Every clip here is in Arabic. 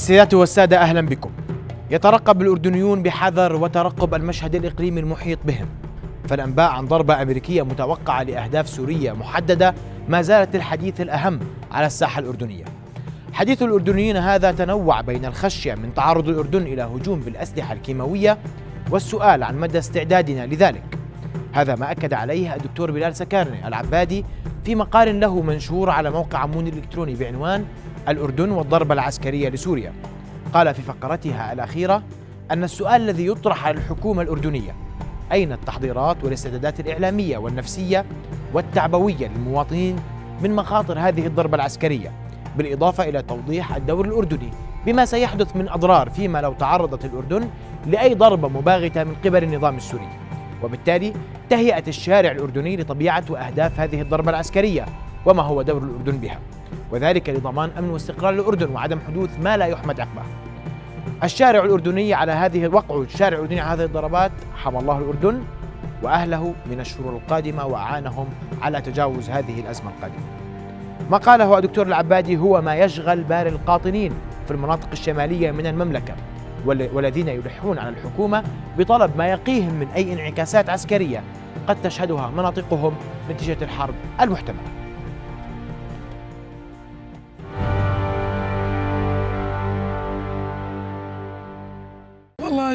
السيدات والسادة أهلا بكم يترقب الأردنيون بحذر وترقب المشهد الإقليمي المحيط بهم فالأنباء عن ضربة أمريكية متوقعة لأهداف سورية محددة ما زالت الحديث الأهم على الساحة الأردنية حديث الأردنيين هذا تنوع بين الخشية من تعرض الأردن إلى هجوم بالأسلحة الكيماوية والسؤال عن مدى استعدادنا لذلك هذا ما أكد عليه الدكتور بلال سكارني العبادي في مقال له منشور على موقع عمون الإلكتروني بعنوان الأردن والضربة العسكرية لسوريا قال في فقرتها الأخيرة أن السؤال الذي يطرح على الحكومة الأردنية أين التحضيرات والاستعدادات الإعلامية والنفسية والتعبوية للمواطنين من مخاطر هذه الضربة العسكرية بالإضافة إلى توضيح الدور الأردني بما سيحدث من أضرار فيما لو تعرضت الأردن لأي ضربة مباغتة من قبل النظام السوري وبالتالي تهيئة الشارع الأردني لطبيعة وأهداف هذه الضربة العسكرية وما هو دور الأردن بها وذلك لضمان أمن واستقرار الأردن وعدم حدوث ما لا يحمد عقبه الشارع الأردني على هذه وقع الشارع الأردني على هذه الضربات حمى الله الأردن وأهله من الشرور القادمة وأعانهم على تجاوز هذه الأزمة القادمة ما قاله الدكتور العبادي هو ما يشغل بال القاطنين في المناطق الشمالية من المملكة والذين يلحون على الحكومة بطلب ما يقيهم من أي انعكاسات عسكرية قد تشهدها مناطقهم نتيجة الحرب المحتملة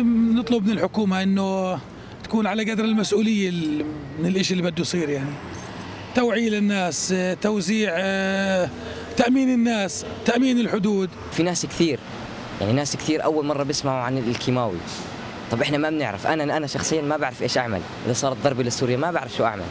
نطلب من الحكومه انه تكون على قدر المسؤوليه من الشيء اللي بده يصير يعني توعيه للناس توزيع تامين الناس تامين الحدود في ناس كثير يعني ناس كثير اول مره بيسمعوا عن الكيماوي طب احنا ما بنعرف انا انا شخصيا ما بعرف ايش اعمل اذا صارت ضربه لسوريا ما بعرف شو اعمل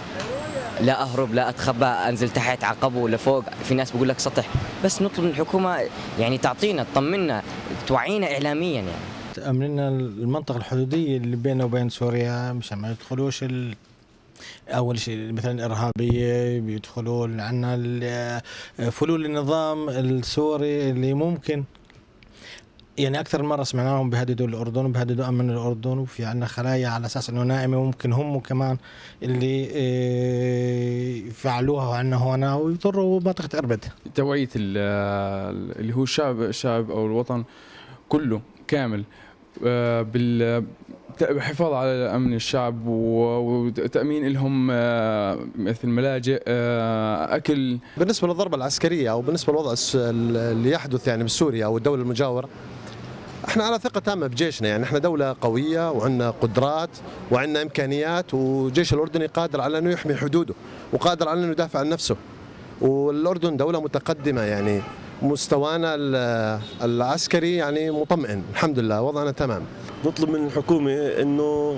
لا اهرب لا اتخبى انزل تحت عقبه لفوق في ناس بقول لك سطح بس نطلب من الحكومه يعني تعطينا تطمنا توعينا اعلاميا يعني تأمننا المنطقه الحدوديه اللي بيننا وبين سوريا مشان ما يدخلوش ال... اول شيء مثلا الارهابيه بيدخلوا عندنا فلول النظام السوري اللي ممكن يعني اكثر مره سمعناهم بيهددوا الاردن وبيهددوا امن الاردن وفي عندنا خلايا على اساس انه نائمه ممكن هم كمان اللي آه، فعلوها عندنا هنا ويضروا منطقه اربد توعيه اللي هو الشعب الشعب او الوطن كله كامل آه، بال الحفاظ على امن الشعب وتامين لهم آه، مثل ملاجئ آه، اكل بالنسبه للضربه العسكريه او بالنسبه للوضع اللي يحدث يعني بسوريا او الدوله المجاوره احنا على ثقه تامه بجيشنا يعني احنا دوله قويه وعندنا قدرات وعندنا امكانيات وجيش الاردني قادر على انه يحمي حدوده وقادر على انه يدافع عن نفسه والاردن دوله متقدمه يعني مستوانا العسكري يعني مطمئن الحمد لله وضعنا تمام نطلب من الحكومة أنه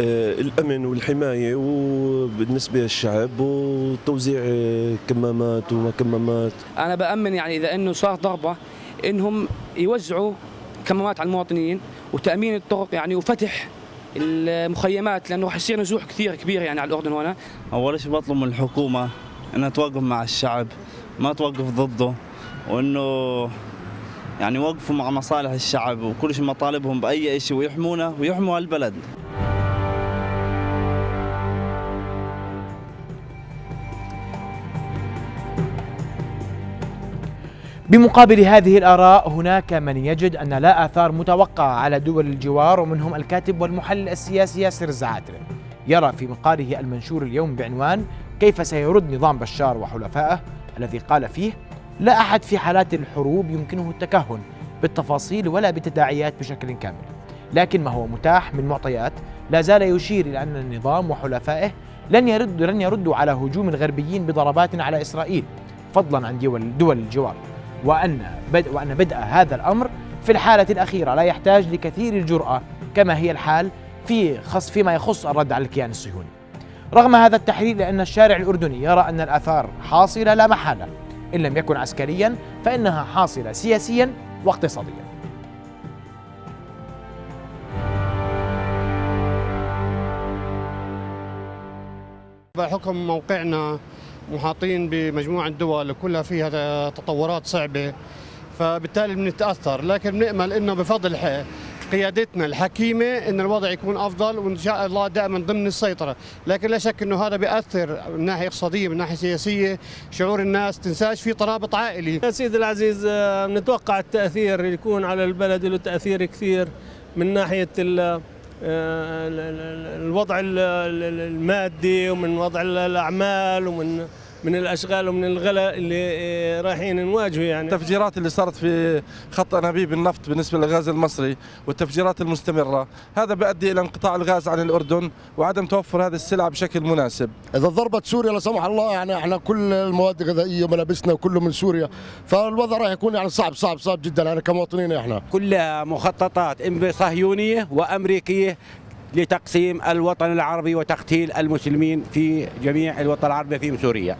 آه، الأمن والحماية وبالنسبة للشعب وتوزيع كمامات وما كمامات أنا بأمن يعني إذا أنه صار ضربة أنهم يوزعوا كمامات على المواطنين وتأمين الطرق يعني وفتح المخيمات لأنه راح يصير نزوح كثير كبير يعني على الأردن هنا أول شيء بطلب من الحكومة أنها توقف مع الشعب ما توقف ضده وانه يعني وقفوا مع مصالح الشعب وكل شيء مطالبهم باي شيء ويحمونا ويحموا البلد بمقابل هذه الآراء هناك من يجد أن لا آثار متوقعة على دول الجوار ومنهم الكاتب والمحلل السياسي ياسر الزعاتري يرى في مقاله المنشور اليوم بعنوان كيف سيرد نظام بشار وحلفائه الذي قال فيه لا أحد في حالات الحروب يمكنه التكهن بالتفاصيل ولا بالتداعيات بشكل كامل لكن ما هو متاح من معطيات لا زال يشير إلى أن النظام وحلفائه لن يرد لن يردوا على هجوم الغربيين بضربات على إسرائيل فضلا عن دول دول الجوار وأن بدء وأن بدء هذا الأمر في الحالة الأخيرة لا يحتاج لكثير الجرأة كما هي الحال في خص فيما يخص الرد على الكيان الصهيوني رغم هذا التحليل لأن الشارع الأردني يرى أن الآثار حاصلة لا محالة إن لم يكن عسكريا فإنها حاصلة سياسيا واقتصاديا بحكم موقعنا محاطين بمجموعة دول كلها فيها تطورات صعبة فبالتالي بنتأثر لكن بنأمل أنه بفضل قيادتنا الحكيمه ان الوضع يكون افضل وان شاء الله دائما ضمن السيطره، لكن لا شك انه هذا بياثر من ناحيه اقتصاديه من ناحيه سياسيه شعور الناس تنساش في ترابط عائلي. يا سيدي العزيز آه، نتوقع التاثير يكون على البلد له تاثير كثير من ناحيه آه، الوضع المادي ومن وضع الاعمال ومن من الاشغال ومن الغلاء اللي آه، رايحين نواجهه يعني التفجيرات اللي صارت في خط انابيب النفط بالنسبه للغاز المصري والتفجيرات المستمره هذا بيؤدي الى انقطاع الغاز عن الاردن وعدم توفر هذه السلع بشكل مناسب اذا ضربت سوريا لا سمح الله يعني احنا كل المواد الغذائيه وملابسنا كله من سوريا فالوضع راح يكون يعني صعب صعب صعب جدا يعني كمواطنين احنا كلها مخططات صهيونيه وامريكيه لتقسيم الوطن العربي وتقتيل المسلمين في جميع الوطن العربي في سوريا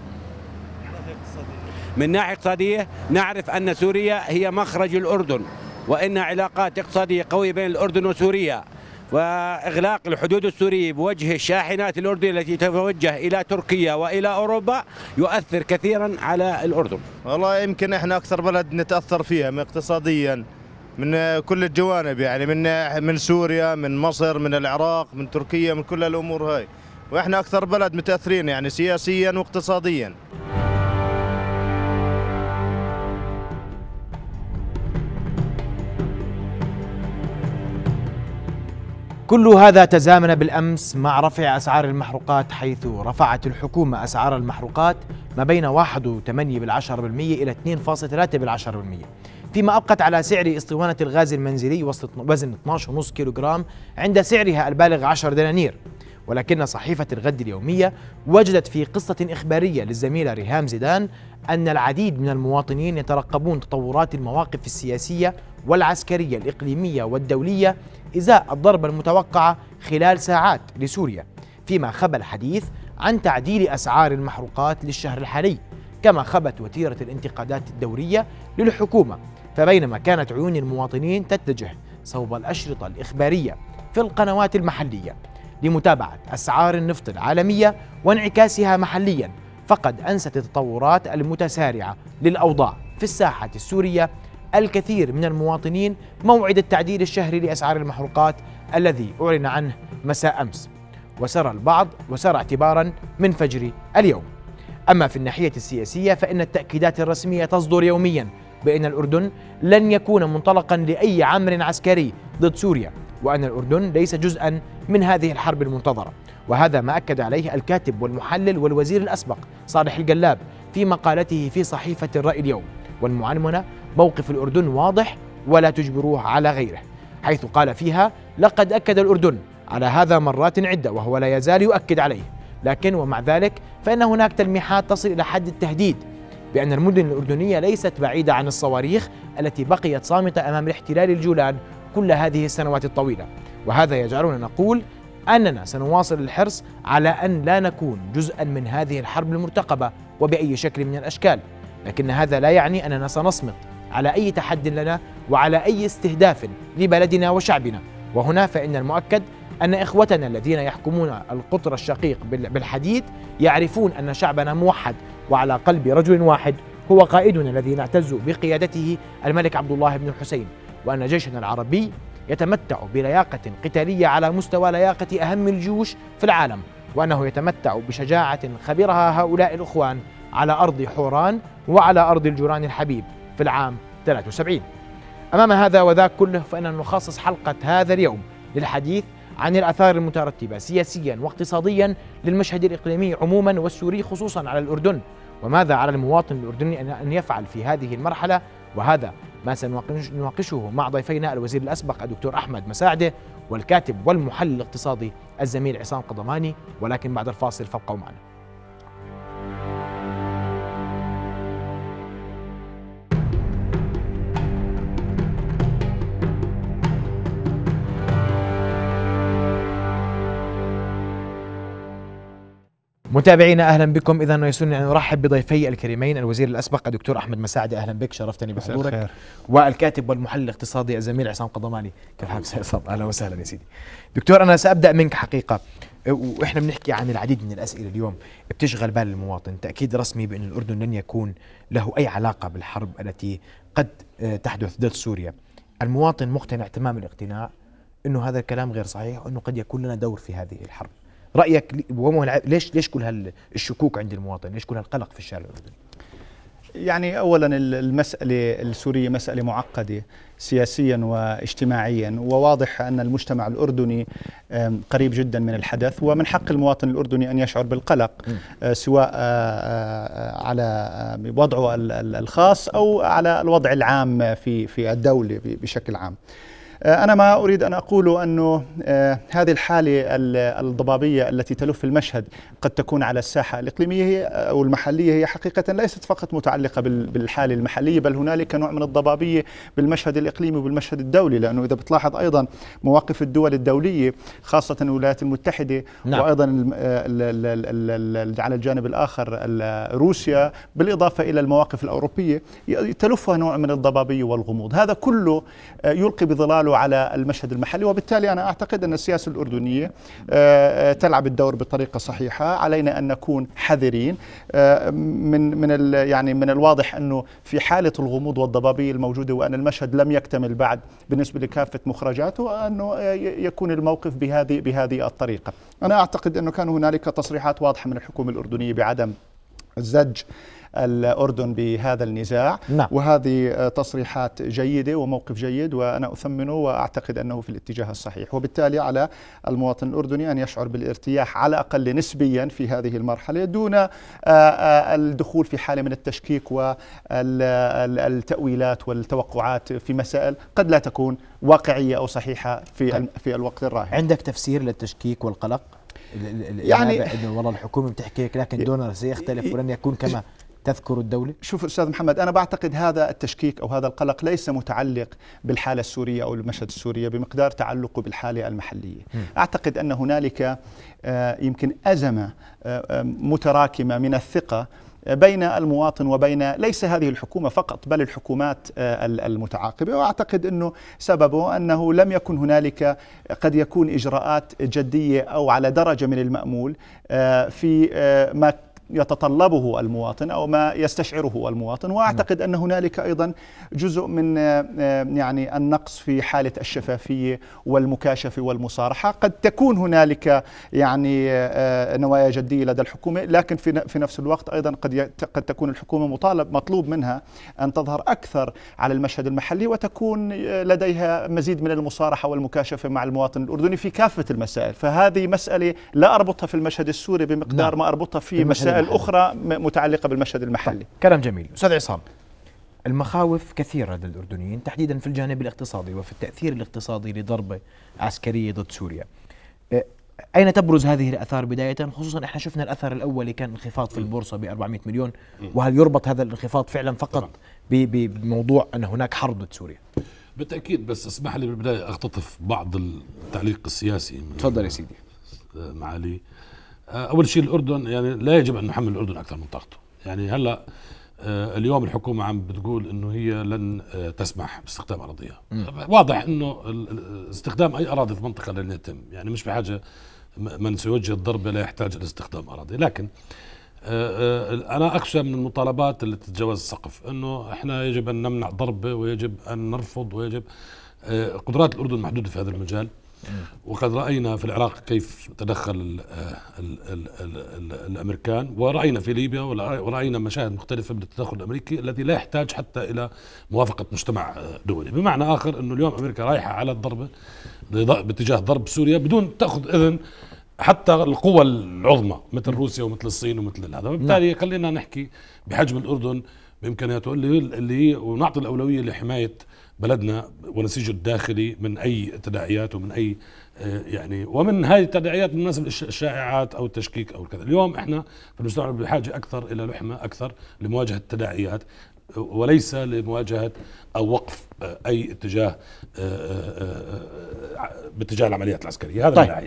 من ناحية اقتصادية نعرف أن سوريا هي مخرج الأردن وإن علاقات اقتصادية قوية بين الأردن وسوريا وإغلاق الحدود السورية بوجه الشاحنات الأردنية التي تتوجه إلى تركيا وإلى أوروبا يؤثر كثيرا على الأردن والله يمكن إحنا أكثر بلد نتأثر فيها اقتصاديا من كل الجوانب يعني من من سوريا من مصر من العراق من تركيا من كل الامور هاي واحنا اكثر بلد متاثرين يعني سياسيا واقتصاديا كل هذا تزامن بالامس مع رفع اسعار المحروقات حيث رفعت الحكومه اسعار المحروقات ما بين 1.8% الى 2.3% فيما أبقت على سعر اسطوانة الغاز المنزلي وزن 12.5 كيلوغرام عند سعرها البالغ 10 دنانير ولكن صحيفة الغد اليومية وجدت في قصة إخبارية للزميلة ريهام زيدان أن العديد من المواطنين يترقبون تطورات المواقف السياسية والعسكرية الإقليمية والدولية إزاء الضربة المتوقعة خلال ساعات لسوريا فيما خبى الحديث عن تعديل أسعار المحروقات للشهر الحالي كما خبت وتيرة الانتقادات الدورية للحكومة فبينما كانت عيون المواطنين تتجه صوب الأشرطة الإخبارية في القنوات المحلية لمتابعة أسعار النفط العالمية وانعكاسها محليا فقد أنست التطورات المتسارعة للأوضاع في الساحة السورية الكثير من المواطنين موعد التعديل الشهري لأسعار المحروقات الذي أعلن عنه مساء أمس وسرى البعض وسرى اعتبارا من فجر اليوم أما في الناحية السياسية فإن التأكيدات الرسمية تصدر يوميا بأن الأردن لن يكون منطلقا لأي عمل عسكري ضد سوريا وأن الأردن ليس جزءا من هذه الحرب المنتظرة وهذا ما أكد عليه الكاتب والمحلل والوزير الأسبق صالح الجلاب في مقالته في صحيفة الرأي اليوم والمعلمنة موقف الأردن واضح ولا تجبروه على غيره حيث قال فيها لقد أكد الأردن على هذا مرات عدة وهو لا يزال يؤكد عليه لكن ومع ذلك فإن هناك تلميحات تصل إلى حد التهديد بأن المدن الأردنية ليست بعيدة عن الصواريخ التي بقيت صامتة أمام الاحتلال الجولان كل هذه السنوات الطويلة وهذا يجعلنا نقول أننا سنواصل الحرص على أن لا نكون جزءا من هذه الحرب المرتقبة وبأي شكل من الأشكال لكن هذا لا يعني أننا سنصمت على أي تحد لنا وعلى أي استهداف لبلدنا وشعبنا وهنا فإن المؤكد أن إخوتنا الذين يحكمون القطر الشقيق بالحديد يعرفون أن شعبنا موحد وعلى قلب رجل واحد هو قائدنا الذي نعتز بقيادته الملك عبد الله بن الحسين وأن جيشنا العربي يتمتع بلياقة قتالية على مستوى لياقة أهم الجيوش في العالم وأنه يتمتع بشجاعة خبرها هؤلاء الأخوان على أرض حوران وعلى أرض الجوران الحبيب في العام 73 أمام هذا وذاك كله فإننا نخصص حلقة هذا اليوم للحديث عن الآثار المترتبة سياسيا واقتصاديا للمشهد الإقليمي عموما والسوري خصوصا على الأردن وماذا على المواطن الأردني أن يفعل في هذه المرحلة وهذا ما سنناقشه مع ضيفينا الوزير الأسبق الدكتور أحمد مساعدة والكاتب والمحلل الاقتصادي الزميل عصام قضماني ولكن بعد الفاصل فابقوا معنا متابعينا اهلا بكم اذا يسرني ان ارحب بضيفي الكريمين الوزير الاسبق الدكتور احمد مساعد اهلا بك شرفتني بحضورك خير. والكاتب والمحلل الاقتصادي الزميل عصام قضماني كيف حالك عصام اهلا وسهلا يا سيدي دكتور انا سابدا منك حقيقه واحنا بنحكي عن العديد من الاسئله اليوم بتشغل بال المواطن تاكيد رسمي بان الاردن لن يكون له اي علاقه بالحرب التي قد آه، تحدث ضد سوريا المواطن مقتنع تمام الاقتناع انه هذا الكلام غير صحيح وانه قد يكون لنا دور في هذه الحرب رايك ليش ليش كل هالشكوك عند المواطن ليش كل هالقلق في الشارع الاردني يعني اولا المساله السوريه مساله معقده سياسيا واجتماعيا وواضح ان المجتمع الاردني قريب جدا من الحدث ومن حق المواطن الاردني ان يشعر بالقلق آه، سواء آه، آه، على وضعه الخاص او على الوضع العام في في الدوله بشكل عام. آه، أنا ما أريد أن أقول أنه آه، هذه الحالة الضبابية التي تلف المشهد قد تكون على الساحة الإقليمية أو المحلية هي حقيقة ليست فقط متعلقة بالحالة المحلية بل هنالك نوع من الضبابية بالمشهد الإقليمي وبالمشهد الدولي لأنه إذا بتلاحظ أيضا مواقف الدول الدولية خاصة الولايات المتحدة نعم. وأيضا على الجانب الآخر روسيا بالإضافة إلى المواقف الأوروبية تلفها نوع من الضبابية والغموض هذا كله آه، يلقي بظلاله يعملوا على المشهد المحلي وبالتالي أنا أعتقد أن السياسة الأردنية آه، آه، تلعب الدور بطريقة صحيحة علينا أن نكون حذرين آه، من من يعني من الواضح أنه في حالة الغموض والضبابية الموجودة وأن المشهد لم يكتمل بعد بالنسبة لكافة مخرجاته أنه يكون الموقف بهذه بهذه الطريقة أنا أعتقد أنه كان هنالك تصريحات واضحة من الحكومة الأردنية بعدم الزج الأردن بهذا النزاع نعم. وهذه تصريحات جيدة وموقف جيد وأنا أثمنه وأعتقد أنه في الاتجاه الصحيح وبالتالي على المواطن الأردني أن يشعر بالارتياح على الأقل نسبيا في هذه المرحلة دون آه، آه، الدخول في حالة من التشكيك والتأويلات والتوقعات في مسائل قد لا تكون واقعية أو صحيحة في, طيب. في الوقت الراهن عندك تفسير للتشكيك والقلق يعني والله الحكومه بتحكي لك لكن دونر سيختلف ولن يكون كما تذكر الدولة؟ شوف أستاذ محمد أنا بعتقد هذا التشكيك أو هذا القلق ليس متعلق بالحالة السورية أو المشهد السورية بمقدار تعلقه بالحالة المحلية م. أعتقد أن هنالك آه، يمكن أزمة آه، آه، متراكمة من الثقة بين المواطن وبين ليس هذه الحكومة فقط بل الحكومات المتعاقبة وأعتقد أنه سببه أنه لم يكن هنالك قد يكون إجراءات جدية أو على درجة من المأمول في ما يتطلبه المواطن او ما يستشعره المواطن واعتقد ان هنالك ايضا جزء من آه، يعني النقص في حاله الشفافيه والمكاشفه والمصارحه قد تكون هنالك يعني آه، نوايا جديه لدى الحكومه لكن في في نفس الوقت ايضا قد قد تكون الحكومه مطالب مطلوب منها ان تظهر اكثر على المشهد المحلي وتكون آه، لديها مزيد من المصارحه والمكاشفه مع المواطن الاردني في كافه المسائل فهذه مساله لا اربطها في المشهد السوري بمقدار نعم، ما اربطها في مسائل الأخرى متعلقة بالمشهد المحلي طيب، كلام جميل أستاذ عصام المخاوف كثيرة لدى الأردنيين تحديدا في الجانب الاقتصادي وفي التأثير الاقتصادي لضربة عسكرية ضد سوريا أه، أين تبرز هذه الأثار بداية خصوصا إحنا شفنا الأثر الأولي كان انخفاض في البورصة ب 400 مليون وهل يربط هذا الانخفاض فعلا فقط بموضوع أن هناك حرب ضد سوريا بالتأكيد بس اسمح لي بالبداية أختطف بعض التعليق السياسي تفضل يا سيدي معالي آه، اول شيء الاردن يعني لا يجب ان نحمل الاردن اكثر من طاقته يعني هلا آه، اليوم الحكومه عم بتقول انه هي لن آه، تسمح باستخدام اراضيها واضح انه استخدام اي اراضي في المنطقه لن يتم يعني مش بحاجه من سيوجه الضربه لا يحتاج الى استخدام اراضي لكن انا اخشى من المطالبات اللي تتجاوز السقف انه احنا يجب ان نمنع ضربه ويجب ان نرفض ويجب قدرات الاردن محدوده في هذا المجال وقد راينا في العراق كيف تدخل الـ الـ الـ الـ الـ الامريكان وراينا في ليبيا وراينا مشاهد مختلفه من التدخل الامريكي الذي لا يحتاج حتى الى موافقه مجتمع دولي بمعنى اخر انه اليوم امريكا رايحه على الضربه باتجاه ضرب سوريا بدون تاخذ اذن حتى القوى العظمى مثل روسيا ومثل الصين ومثل هذا وبالتالي نعم. خلينا نحكي بحجم الاردن بامكانياته اللي اللي ونعطي الاولويه لحمايه بلدنا ونسيجه الداخلي من اي تداعيات ومن اي آه، يعني ومن هذه التداعيات بالمناسبه الشائعات او التشكيك او كذا اليوم احنا في المجتمع العربي بحاجه اكثر الى لحمه اكثر لمواجهه التداعيات آه، وليس لمواجهه او وقف آه، اي اتجاه باتجاه العمليات العسكريه هذا طيب.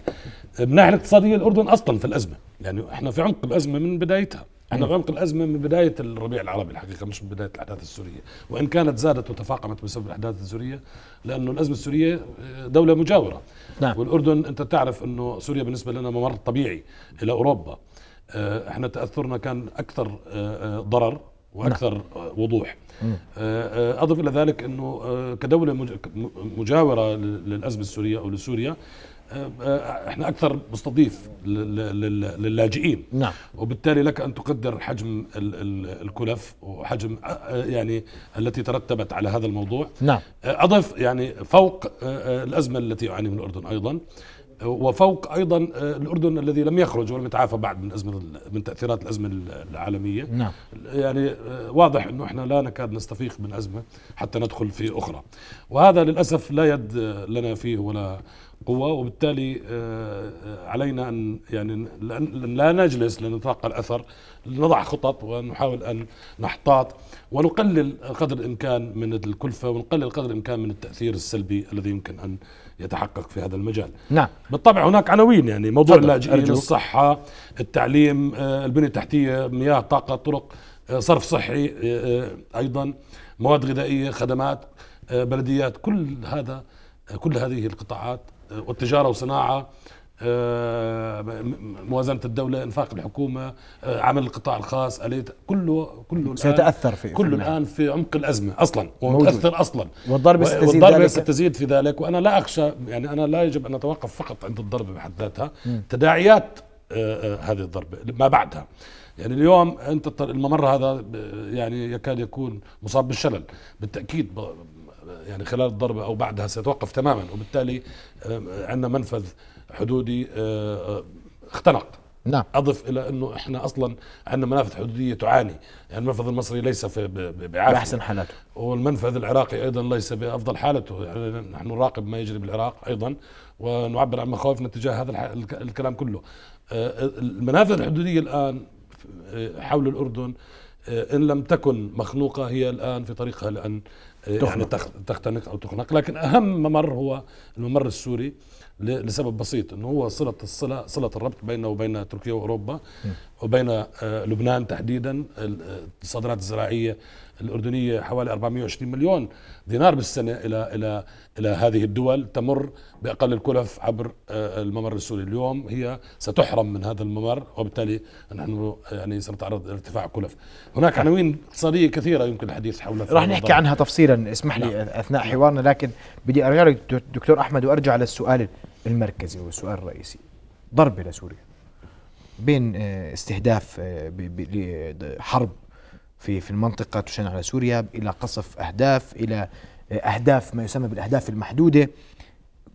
من الناحيه الاقتصاديه الاردن اصلا في الازمه يعني احنا في عمق الازمه من بدايتها احنا غمق الازمه من بدايه الربيع العربي الحقيقه مش من بدايه الاحداث السوريه، وان كانت زادت وتفاقمت بسبب الاحداث السوريه لانه الازمه السوريه آه، دوله مجاوره نعم. والاردن انت تعرف انه سوريا بالنسبه لنا ممر طبيعي الى اوروبا آه، احنا تاثرنا كان اكثر آه، ضرر واكثر نعم. وضوح اضف الى ذلك انه كدوله مجاوره للازمه السوريه او لسوريا آه، احنا اكثر مستضيف للاجئين نعم. وبالتالي لك ان تقدر حجم الكلف وحجم آه، يعني التي ترتبت على هذا الموضوع نعم. آه، اضف يعني فوق الازمه التي يعاني من الاردن ايضا وفوق ايضا الاردن الذي لم يخرج ولم يتعافى بعد من ازمه من تاثيرات الازمه العالميه نعم. يعني واضح انه احنا لا نكاد نستفيق من ازمه حتى ندخل في اخرى وهذا للاسف لا يد لنا فيه ولا قوة وبالتالي آه، آه، علينا أن يعني لا نجلس لنتلقى الأثر نضع خطط ونحاول أن نحتاط ونقلل قدر الإمكان من الكلفة ونقلل قدر الإمكان من التأثير السلبي الذي يمكن أن يتحقق في هذا المجال نعم بالطبع هناك عناوين يعني موضوع اللاجئين الصحة التعليم آه، البنية التحتية مياه طاقة طرق صرف صحي أيضا مواد غذائية خدمات بلديات كل هذا كل هذه القطاعات والتجاره والصناعه آه، موازنه الدوله انفاق الحكومه آه، عمل القطاع الخاص اليه كله كله سيتاثر في كله الان في عمق الازمه اصلا ومتاثر اصلا والضربه ستزيد والضربه ستزيد في ذلك وانا لا اخشى يعني انا لا يجب ان اتوقف فقط عند الضربه بحد ذاتها تداعيات آه، هذه الضربه ما بعدها يعني اليوم انت الممر هذا يعني يكاد يكون مصاب بالشلل بالتاكيد يعني خلال الضربة أو بعدها سيتوقف تماما وبالتالي آه، عندنا منفذ حدودي آه، آه، اختنق نعم اضف الى انه احنا اصلا عندنا منافذ حدوديه تعاني يعني المنفذ المصري ليس في بعافيه باحسن حالاته والمنفذ العراقي ايضا ليس بافضل حالته يعني نحن نراقب ما يجري بالعراق ايضا ونعبر عن مخاوفنا تجاه هذا الكلام كله المنافذ الحدوديه الان حول الاردن ان لم تكن مخنوقه هي الان في طريقها لان يعني تختنق او تخنق لكن اهم ممر هو الممر السوري لسبب بسيط انه هو صله الصله صله الربط بينه وبين تركيا واوروبا وبين آه، لبنان تحديدا الصادرات الزراعيه الأردنية حوالي 420 مليون دينار بالسنة إلى إلى إلى هذه الدول تمر بأقل الكلف عبر آه، الممر السوري اليوم هي ستحرم من هذا الممر وبالتالي نحن يعني سنتعرض لارتفاع كلف هناك نعم. عناوين اقتصادية كثيرة يمكن الحديث حولها راح نحكي عنها تفصيلا اسمح لي لا. نعم. أثناء حوارنا لكن بدي أرجع لك دكتور أحمد وأرجع للسؤال المركزي والسؤال الرئيسي ضربة لسوريا بين آه، استهداف آه، حرب في في المنطقه تشن على سوريا الى قصف اهداف الى اهداف ما يسمى بالاهداف المحدوده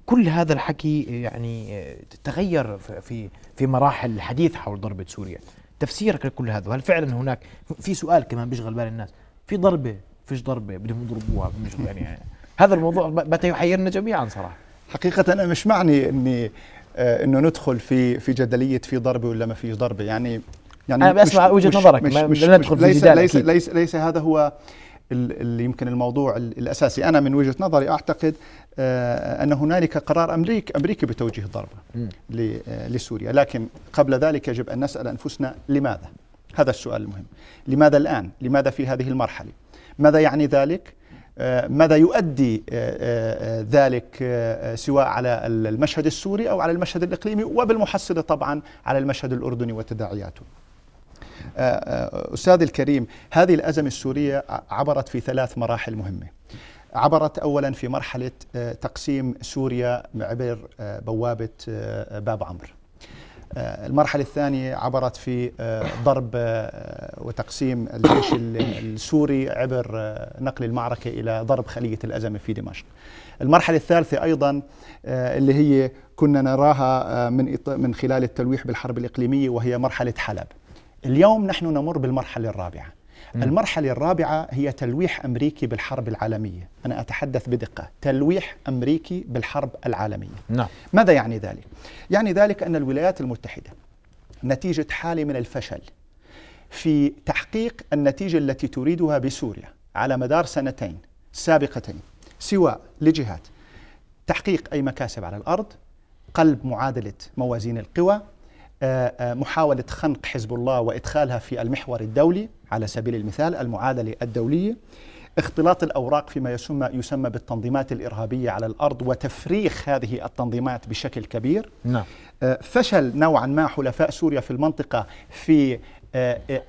كل هذا الحكي يعني تغير في في مراحل الحديث حول ضربه سوريا تفسيرك لكل هذا وهل فعلا هناك في سؤال كمان بيشغل بال الناس في ضربه فيش ضربه بدهم يضربوها يعني هذا الموضوع بات يحيرنا جميعا صراحه حقيقه انا مش معني اني آه، انه ندخل في في جدليه في ضربه ولا ما فيش ضربه يعني يعني انا بسمع وجهه مش نظرك مش مش ندخل ليس ليس, ليس ليس هذا هو اللي يمكن الموضوع الاساسي انا من وجهه نظري اعتقد آه، ان هنالك قرار امريكي امريكي بتوجيه الضربه آه، لسوريا لكن قبل ذلك يجب ان نسال انفسنا لماذا هذا السؤال المهم لماذا الان لماذا في هذه المرحله ماذا يعني ذلك آه، ماذا يؤدي ذلك سواء على المشهد السوري او على المشهد الاقليمي وبالمحصله طبعا على المشهد الاردني وتداعياته آه، آه، أستاذ الكريم هذه الأزمة السورية عبرت في ثلاث مراحل مهمة عبرت أولا في مرحلة آه، تقسيم سوريا عبر بوابة باب عمرو المرحلة الثانية عبرت في ضرب وتقسيم الجيش السوري عبر نقل المعركة إلى ضرب خلية الأزمة في دمشق المرحلة الثالثة أيضا اللي هي كنا نراها من من خلال التلويح بالحرب الإقليمية وهي مرحلة حلب اليوم نحن نمر بالمرحلة الرابعة المرحلة الرابعة هي تلويح أمريكي بالحرب العالمية أنا أتحدث بدقة تلويح أمريكي بالحرب العالمية نعم. ماذا يعني ذلك؟ يعني ذلك أن الولايات المتحدة نتيجة حالة من الفشل في تحقيق النتيجة التي تريدها بسوريا على مدار سنتين سابقتين سواء لجهات تحقيق أي مكاسب على الأرض قلب معادلة موازين القوى آه، آه، محاولة خنق حزب الله وإدخالها في المحور الدولي على سبيل المثال المعادلة الدولية اختلاط الأوراق فيما يسمى, يسمى بالتنظيمات الإرهابية على الأرض وتفريخ هذه التنظيمات بشكل كبير نعم. آه، فشل نوعا ما حلفاء سوريا في المنطقة في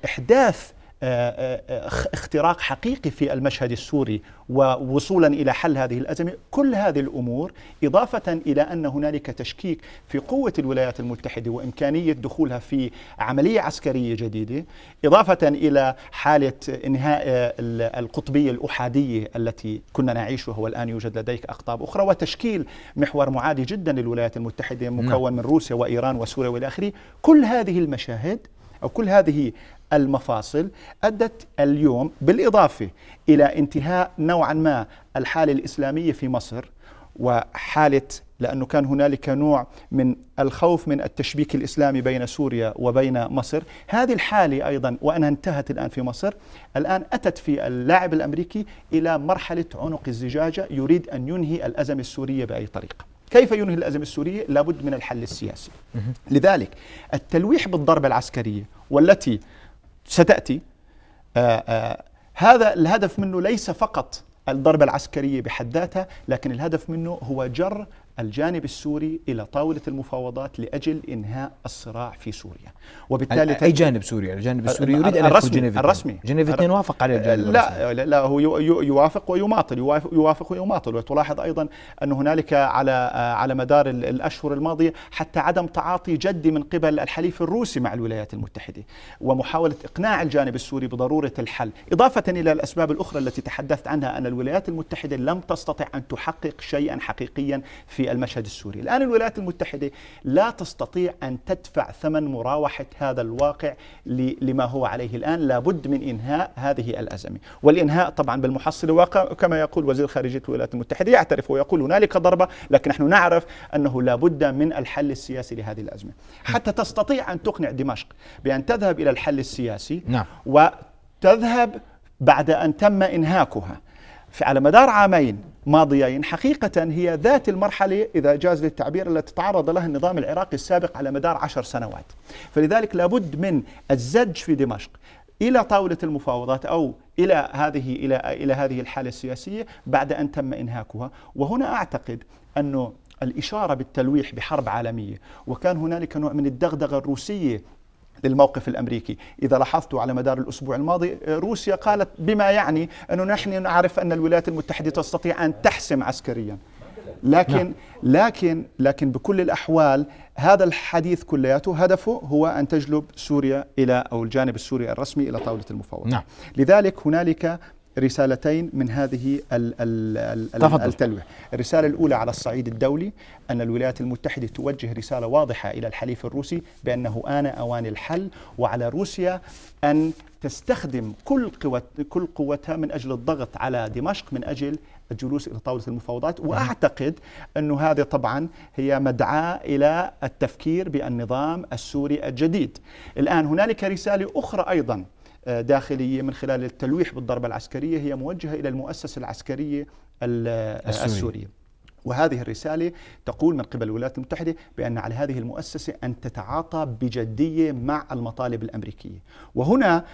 إحداث آه، آه، آه، اختراق حقيقي في المشهد السوري ووصولا الى حل هذه الازمه، كل هذه الامور اضافه الى ان هنالك تشكيك في قوه الولايات المتحده وامكانيه دخولها في عمليه عسكريه جديده، اضافه الى حاله انهاء القطبيه الاحاديه التي كنا نعيشها والان يوجد لديك اقطاب اخرى وتشكيل محور معادي جدا للولايات المتحده مكون نعم. من روسيا وايران وسوريا والى اخره، كل هذه المشاهد او كل هذه المفاصل أدت اليوم بالإضافة إلى انتهاء نوعا ما الحالة الإسلامية في مصر وحالة لأنه كان هنالك نوع من الخوف من التشبيك الإسلامي بين سوريا وبين مصر هذه الحالة أيضا وأنها انتهت الآن في مصر الآن أتت في اللاعب الأمريكي إلى مرحلة عنق الزجاجة يريد أن ينهي الأزمة السورية بأي طريقة كيف ينهي الأزمة السورية؟ لابد من الحل السياسي لذلك التلويح بالضربة العسكرية والتي ستاتي آه، آه، هذا الهدف منه ليس فقط الضربة العسكرية بحد ذاتها لكن الهدف منه هو جر الجانب السوري الى طاوله المفاوضات لاجل انهاء الصراع في سوريا وبالتالي اي جانب سوري الجانب السوري يريد ان يدخل جنيف الرسمي جنيف 2 وافق عليه الجانب لا الرسمي. لا هو يوافق ويماطل يوافق, يوافق ويماطل وتلاحظ ايضا ان هنالك على على مدار الاشهر الماضيه حتى عدم تعاطي جدي من قبل الحليف الروسي مع الولايات المتحده ومحاوله اقناع الجانب السوري بضروره الحل اضافه الى الاسباب الاخرى التي تحدثت عنها ان الولايات المتحده لم تستطع ان تحقق شيئا حقيقيا في المشهد السوري الآن الولايات المتحدة لا تستطيع أن تدفع ثمن مراوحة هذا الواقع لما هو عليه الآن لابد من إنهاء هذه الأزمة والإنهاء طبعا بالمحصلة وكما يقول وزير خارجية الولايات المتحدة يعترف ويقول هنالك ضربة لكن نحن نعرف أنه لابد من الحل السياسي لهذه الأزمة نعم. حتى تستطيع أن تقنع دمشق بأن تذهب إلى الحل السياسي نعم. وتذهب بعد أن تم إنهاكها على مدار عامين ماضيين حقيقة هي ذات المرحلة إذا جاز للتعبير التي تعرض لها النظام العراقي السابق على مدار عشر سنوات فلذلك لابد من الزج في دمشق إلى طاولة المفاوضات أو إلى هذه إلى إلى هذه الحالة السياسية بعد أن تم إنهاكها وهنا أعتقد أنه الإشارة بالتلويح بحرب عالمية وكان هنالك نوع من الدغدغة الروسية للموقف الامريكي، اذا لاحظتوا على مدار الاسبوع الماضي آه، روسيا قالت بما يعني انه نحن نعرف ان الولايات المتحده تستطيع ان تحسم عسكريا. لكن نعم. لكن لكن بكل الاحوال هذا الحديث كلياته هدفه هو ان تجلب سوريا الى او الجانب السوري الرسمي الى طاوله المفاوضات. نعم. لذلك هنالك رسالتين من هذه التلويح الرسالة الأولى على الصعيد الدولي أن الولايات المتحدة توجه رسالة واضحة إلى الحليف الروسي بأنه آن أوان الحل وعلى روسيا أن تستخدم كل قوة كل قوتها من اجل الضغط على دمشق من اجل الجلوس الى طاوله المفاوضات واعتقد انه هذه طبعا هي مدعاه الى التفكير بالنظام السوري الجديد. الان هنالك رساله اخرى ايضا داخلية من خلال التلويح بالضربة العسكرية هي موجهة إلى المؤسسة العسكرية السورية وهذه الرسالة تقول من قبل الولايات المتحدة بأن على هذه المؤسسة أن تتعاطى بجدية مع المطالب الأمريكية وهنا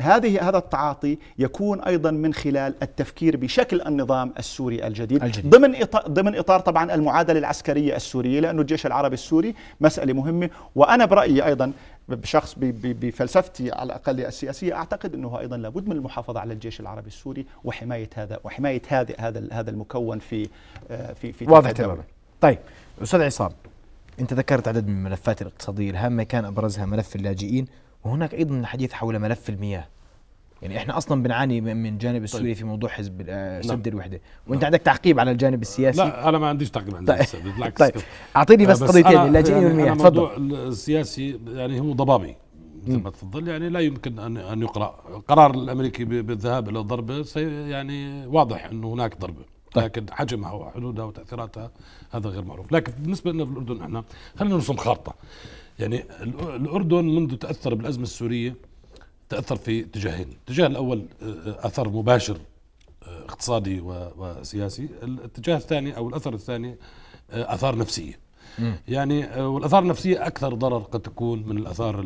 هذه هذا التعاطي يكون أيضا من خلال التفكير بشكل النظام السوري الجديد, الجديد. ضمن, إطار ضمن إطار طبعا المعادلة العسكرية السورية لأن الجيش العربي السوري مسألة مهمة وأنا برأيي أيضا بشخص بفلسفتي على الاقل السياسيه اعتقد انه ايضا لابد من المحافظه على الجيش العربي السوري وحمايه هذا وحمايه هذا هذا هذا المكون في آه، في في واضح تماما طيب استاذ عصام انت ذكرت عدد من الملفات الاقتصاديه الهامه كان ابرزها ملف اللاجئين وهناك ايضا الحديث حول ملف المياه يعني احنا اصلا بنعاني من الجانب السوري طيب. في موضوع حزب آه، نعم. سد الوحده نعم. وانت عندك تعقيب على الجانب السياسي لا انا ما عنديش تعقيب عن طيب. بالعكس طيب اعطيني بس آه، قضيتين اللاجئين يعني والمياه تفضل الموضوع السياسي يعني هو ضبابي مثل ما تفضل يعني لا يمكن ان ان يقرا القرار الامريكي بالذهاب الى ضربه يعني واضح انه هناك ضربه طيب. لكن حجمها وحدودها وتاثيراتها هذا غير معروف لكن بالنسبه لنا في الاردن احنا خلينا نرسم خارطه يعني الاردن منذ تاثر بالازمه السوريه تاثر في اتجاهين، الاتجاه الاول آه، اثر مباشر آه، اقتصادي وسياسي، الاتجاه الثاني او الاثر الثاني آه، اثار نفسيه. يعني والاثار النفسيه اكثر ضرر قد تكون من الاثار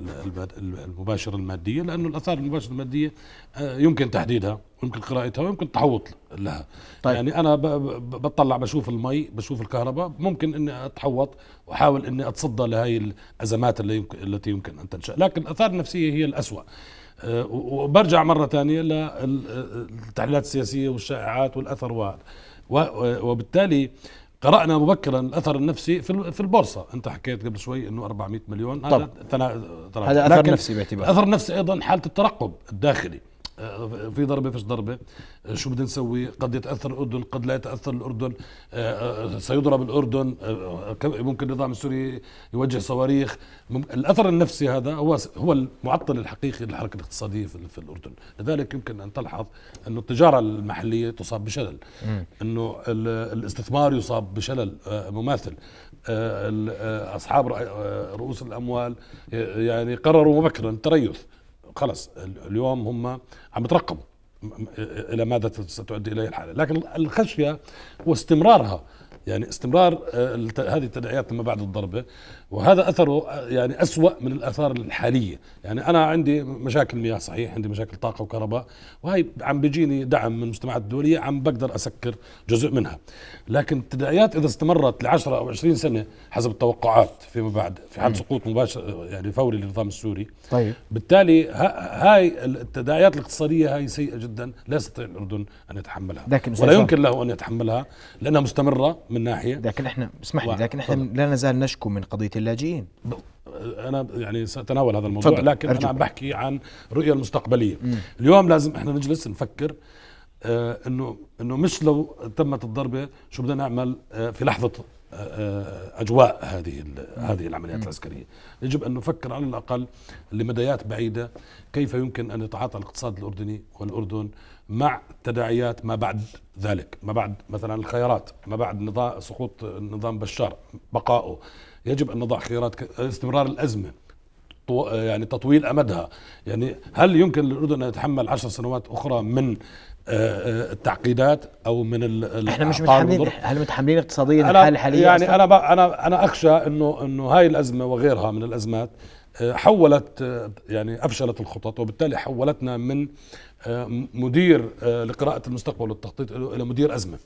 المباشره الماديه لانه الاثار المباشره الماديه يمكن تحديدها ويمكن قراءتها ويمكن التحوط لها طيب. يعني انا بطلع بشوف المي بشوف الكهرباء ممكن اني اتحوط واحاول اني اتصدى لهي الازمات اللي يمكن التي يمكن ان تنشا لكن الاثار النفسيه هي الاسوا أه، وبرجع مرة ثانية للتحليلات السياسية والشائعات والأثر وبالتالي قرأنا مبكرا الأثر النفسي في البورصة أنت حكيت قبل شوي أنه 400 مليون هذا طب. هذا أثر نفسي باعتبار أثر نفسي أيضا حالة الترقب الداخلي آه، في ضربه فيش ضربه آه، شو بدنا نسوي قد يتاثر الاردن قد لا يتاثر الاردن آه، سيضرب الاردن ممكن النظام السوري يوجه صواريخ الاثر النفسي هذا هو هو المعطل الحقيقي للحركه الاقتصاديه في الاردن لذلك يمكن ان تلحظ انه التجاره المحليه تصاب بشلل انه الاستثمار يصاب بشلل مماثل اصحاب رؤوس الاموال يعني قرروا مبكرا التريث خلص اليوم هم عم يترقبوا الى ماذا ستؤدي اليه الحاله لكن الخشيه واستمرارها يعني استمرار آه، هذه التداعيات ما بعد الضربه وهذا اثره آه، يعني اسوا من الاثار الحاليه يعني انا عندي مشاكل مياه صحيح عندي مشاكل طاقه وكهرباء وهي عم بيجيني دعم من المجتمعات الدوليه عم بقدر اسكر جزء منها لكن التداعيات اذا استمرت ل 10 او 20 سنه حسب التوقعات فيما بعد في حال سقوط مباشر يعني فوري للنظام السوري طيب بالتالي هاي التداعيات الاقتصاديه هاي سيئه جدا لا يستطيع الاردن ان يتحملها لكن ولا يمكن له ان يتحملها لانها مستمره من ناحيه لكن احنا اسمح لي لكن احنا لا نزال نشكو من قضيه اللاجئين انا يعني ساتناول هذا الموضوع فضل. لكن أرجوك. انا عم بحكي عن الرؤيه المستقبليه مم. اليوم لازم احنا نجلس نفكر آه انه انه مش لو تمت الضربه شو بدنا نعمل آه في لحظه آه, آه، اجواء هذه هذه العمليات مم. العسكريه يجب ان نفكر على الاقل لمديات بعيده كيف يمكن ان يتعاطى الاقتصاد الاردني والاردن مع تداعيات ما بعد ذلك ما بعد مثلا الخيارات ما بعد نظام سقوط نظام بشار بقائه يجب أن نضع خيارات استمرار الأزمة يعني تطويل أمدها يعني هل يمكن للأردن أن يتحمل عشر سنوات أخرى من آه، آه، التعقيدات او من احنا مش متحملين هل متحملين اقتصاديا الحاله الحاليه يعني أصلاً؟ انا انا انا اخشى انه انه هاي الازمه وغيرها من الازمات آه، حولت يعني افشلت الخطط وبالتالي حولتنا من آه، مدير آه، لقراءة المستقبل والتخطيط إلى مدير أزمة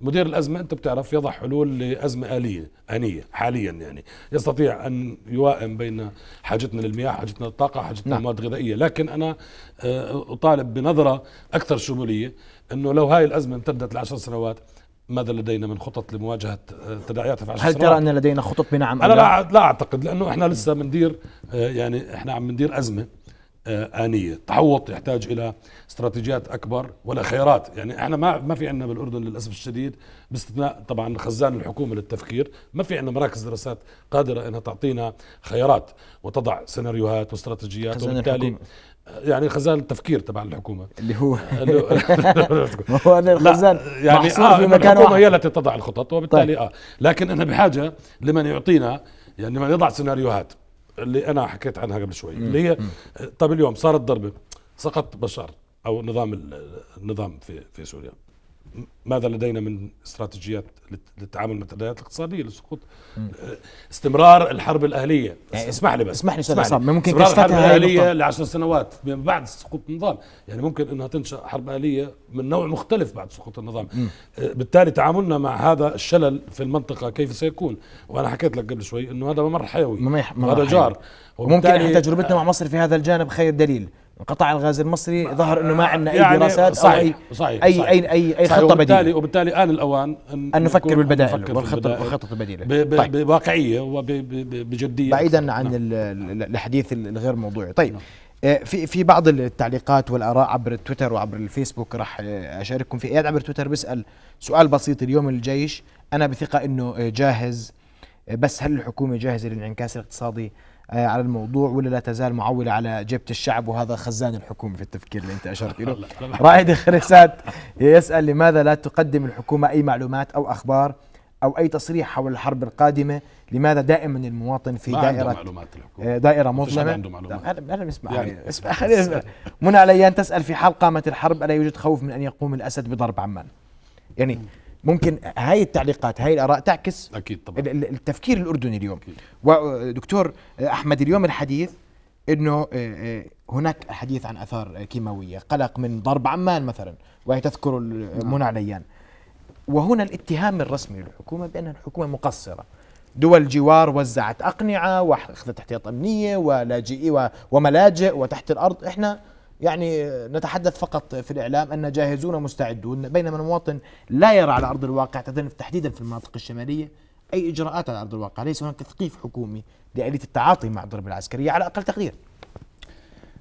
مدير الأزمة أنت بتعرف يضع حلول لأزمة آلية آنية حاليا يعني يستطيع أن يوائم بين حاجتنا للمياه حاجتنا للطاقة حاجتنا للمواد نعم. الغذائية لكن أنا آه، أطالب بنظرة أكثر شمولية أنه لو هاي الأزمة امتدت لعشر سنوات ماذا لدينا من خطط لمواجهه تداعياتها في عشر هل ترى ان لدينا خطط بنعم انا لا, لا اعتقد لانه احنا لسه بندير يعني احنا عم مندير ازمه آه، آنية تعوط يحتاج إلى استراتيجيات أكبر ولا خيارات يعني إحنا ما ما في عندنا بالأردن للأسف الشديد باستثناء طبعا خزان الحكومة للتفكير ما في عندنا مراكز دراسات قادرة أنها تعطينا خيارات وتضع سيناريوهات واستراتيجيات وبالتالي الحكومة. آه، يعني خزان التفكير تبع الحكومه اللي هو آه، هو هذا الخزان يعني آه في مكان الحكومه هي التي تضع الخطط وبالتالي طيب. اه لكن انا بحاجه لمن يعطينا يعني من يضع سيناريوهات اللي انا حكيت عنها قبل شوي اللي هي طب اليوم صارت ضربه سقط بشار او نظام النظام في في سوريا ماذا لدينا من استراتيجيات للتعامل مع التداعيات الاقتصاديه لسقوط آه، استمرار الحرب الاهليه يعني اسمح لي بس اسمح لي استاذ لي ممكن استمرار الحرب الاهليه لعشر سنوات من بعد سقوط النظام يعني ممكن انها تنشا حرب اهليه من نوع مختلف بعد سقوط النظام آه، بالتالي تعاملنا مع هذا الشلل في المنطقه كيف سيكون وانا حكيت لك قبل شوي انه هذا ممر حيوي ممر هذا جار وممكن تجربتنا مع مصر في هذا الجانب خير دليل انقطع الغاز المصري ظهر انه ما عندنا اي يعني دراسات صحيح, أو أي, صحيح, أي, صحيح أي اي اي خطه وبالتالي بديله وبالتالي ان الأوان أن, أن نفكر بالبدائل نفكر والخطط البديله طيب بواقعيه وبجديه بعيدا نعم. عن نعم الحديث الغير موضوعي طيب نعم آه، في في بعض التعليقات والاراء عبر التويتر وعبر الفيسبوك راح آه، اشارككم في اياد عبر تويتر بيسال سؤال بسيط اليوم الجيش انا بثقه انه آه، جاهز بس هل الحكومه جاهزه للانعكاس الاقتصادي آه، على الموضوع ولا لا تزال معولة على جيبة الشعب وهذا خزان الحكومة في التفكير اللي أنت أشرت له رائد الخرسات يسأل لماذا لا تقدم الحكومة أي معلومات أو أخبار أو أي تصريح حول الحرب القادمة لماذا دائما المواطن في دائرة آه، دائرة مظلمة أنا اسمع يعني منى عليان تسأل في حال قامت الحرب ألا يوجد خوف من أن يقوم الأسد بضرب عمان يعني ممكن هاي التعليقات هاي الاراء تعكس اكيد طبعا التفكير الاردني اليوم ودكتور احمد اليوم الحديث انه آه، آه، هناك حديث عن اثار كيماويه قلق من ضرب عمان مثلا وهي تذكر نعم. منى عليان وهنا الاتهام الرسمي للحكومه بان الحكومه مقصره دول الجوار وزعت اقنعه واخذت احتياط امنيه ولاجئي وملاجئ وتحت الارض احنا يعني نتحدث فقط في الإعلام أن جاهزون مستعدون بينما المواطن لا يرى على أرض الواقع تحديدا في المناطق الشمالية أي إجراءات على أرض الواقع ليس هناك تثقيف حكومي لآلية التعاطي مع الضربة العسكرية على أقل تقدير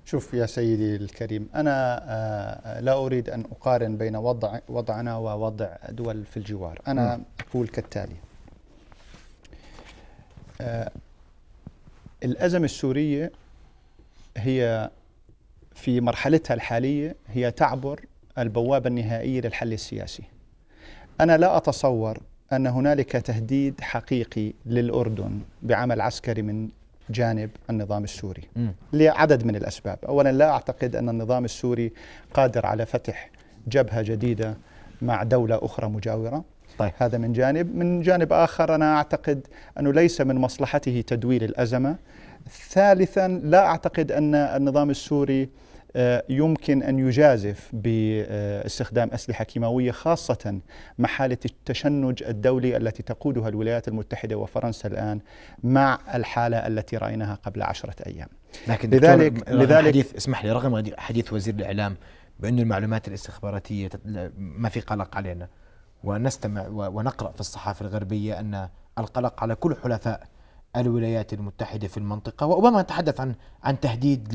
شوف يا سيدي الكريم أنا آه، لا أريد أن أقارن بين وضع وضعنا ووضع دول في الجوار أنا نعم. أقول كالتالي آه، الأزمة السورية هي في مرحلتها الحالية هي تعبر البوابة النهائية للحل السياسي أنا لا أتصور أن هنالك تهديد حقيقي للأردن بعمل عسكري من جانب النظام السوري م. لعدد من الأسباب أولا لا أعتقد أن النظام السوري قادر على فتح جبهة جديدة مع دولة أخرى مجاورة طيب. هذا من جانب من جانب آخر أنا أعتقد أنه ليس من مصلحته تدوير الأزمة ثالثا لا أعتقد أن النظام السوري آه، يمكن أن يجازف باستخدام أسلحة كيماوية خاصة مع حالة التشنج الدولي التي تقودها الولايات المتحدة وفرنسا الآن مع الحالة التي رأيناها قبل عشرة أيام لكن لذلك, لذلك حديث اسمح لي رغم حديث وزير الإعلام بأن المعلومات الاستخباراتية ما في قلق علينا ونستمع ونقرأ في الصحافة الغربية أن القلق على كل حلفاء الولايات المتحدة في المنطقة وأوباما تحدث عن عن تهديد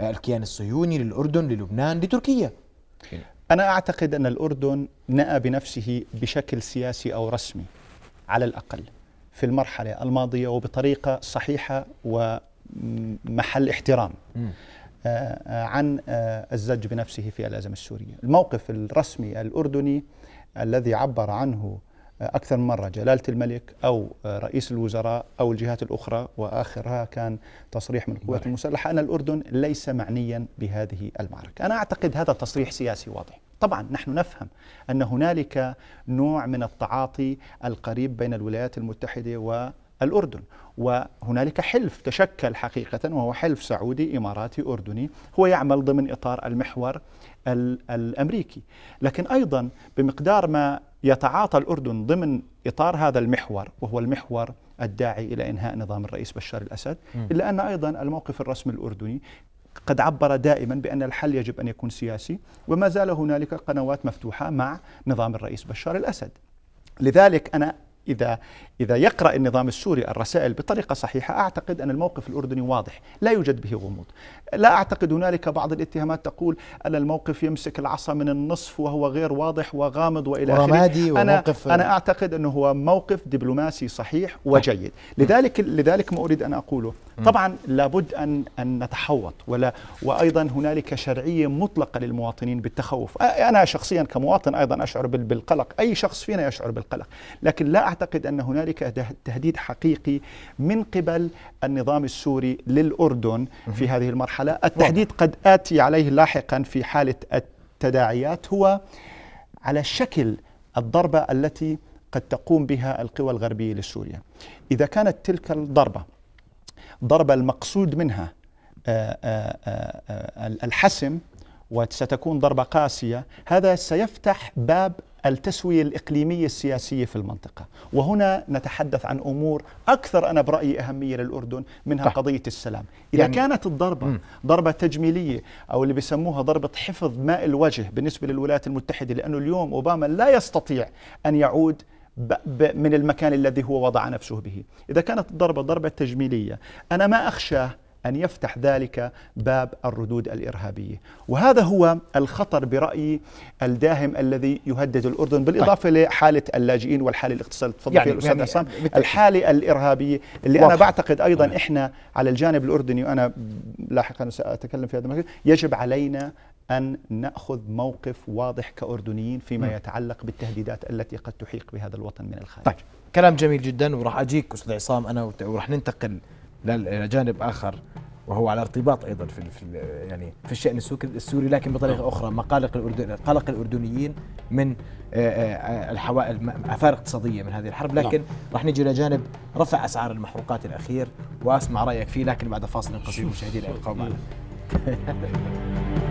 الكيان الصهيوني للأردن للبنان لتركيا إيه. أنا أعتقد أن الأردن نأى بنفسه بشكل سياسي أو رسمي على الأقل في المرحلة الماضية وبطريقة صحيحة ومحل احترام آه، آه، عن آه، الزج بنفسه في الأزمة السورية الموقف الرسمي الأردني الذي عبر عنه أكثر من مرة جلالة الملك أو آه، رئيس الوزراء أو الجهات الأخرى وآخرها كان تصريح من القوات المسلحة أن الأردن ليس معنيا بهذه المعركة أنا أعتقد هذا تصريح سياسي واضح طبعا نحن نفهم أن هنالك نوع من التعاطي القريب بين الولايات المتحدة والأردن وهنالك حلف تشكل حقيقة وهو حلف سعودي إماراتي أردني هو يعمل ضمن إطار المحور الأمريكي لكن أيضا بمقدار ما يتعاطى الأردن ضمن إطار هذا المحور وهو المحور الداعي إلى إنهاء نظام الرئيس بشار الأسد إلا أن أيضا الموقف الرسمي الأردني قد عبر دائما بأن الحل يجب أن يكون سياسي وما زال هنالك قنوات مفتوحة مع نظام الرئيس بشار الأسد لذلك أنا إذا إذا يقرأ النظام السوري الرسائل بطريقة صحيحة أعتقد أن الموقف الأردني واضح لا يوجد به غموض لا أعتقد هنالك بعض الاتهامات تقول أن الموقف يمسك العصا من النصف وهو غير واضح وغامض وإلى آخره أنا, أنا أعتقد أنه هو موقف دبلوماسي صحيح وجيد طيب. لذلك لذلك ما أريد أن أقوله طبعا لابد أن أن نتحوط ولا وأيضا هنالك شرعية مطلقة للمواطنين بالتخوف أنا شخصيا كمواطن أيضا أشعر بالقلق أي شخص فينا يشعر بالقلق لكن لا اعتقد ان هنالك تهديد حقيقي من قبل النظام السوري للاردن في هذه المرحله، التهديد قد اتي عليه لاحقا في حاله التداعيات هو على شكل الضربه التي قد تقوم بها القوى الغربيه لسوريا. اذا كانت تلك الضربه ضربه المقصود منها آه، آه، آه، الحسم وستكون ضربة قاسية هذا سيفتح باب التسوية الإقليمية السياسية في المنطقة وهنا نتحدث عن أمور أكثر أنا برأيي أهمية للأردن منها طيب. قضية السلام إذا يعني كانت الضربة م. ضربة تجميلية أو اللي بيسموها ضربة حفظ ماء الوجه بالنسبة للولايات المتحدة لأنه اليوم أوباما لا يستطيع أن يعود من المكان الذي هو وضع نفسه به إذا كانت الضربة ضربة تجميلية أنا ما أخشاه أن يفتح ذلك باب الردود الإرهابية وهذا هو الخطر برأيي الداهم الذي يهدد الأردن بالإضافة طيب. لحالة اللاجئين والحالة الاقتصادية تفضل يعني فيها الأستاذ يعني عصام يعني الحالة الإرهابية اللي واضح. أنا بعتقد أيضا واضح. نعم. إحنا على الجانب الأردني وأنا لاحقا سأتكلم في هذا المجال يجب علينا أن نأخذ موقف واضح كأردنيين فيما م. نعم. يتعلق بالتهديدات التي قد تحيق بهذا الوطن من الخارج طيب. كلام جميل جدا وراح أجيك أستاذ عصام أنا وراح ننتقل إلى جانب آخر وهو على ارتباط ايضا في في يعني في الشان السوري لكن بطريقه نعم. اخرى مقالق الاردن قلق الاردنيين من آه، آه، آه، الحوائل اثار اقتصاديه من هذه الحرب لكن نعم. راح نجي الى جانب رفع اسعار المحروقات الاخير واسمع رايك فيه لكن بعد فاصل قصير مشاهدينا ابقوا إيه. معنا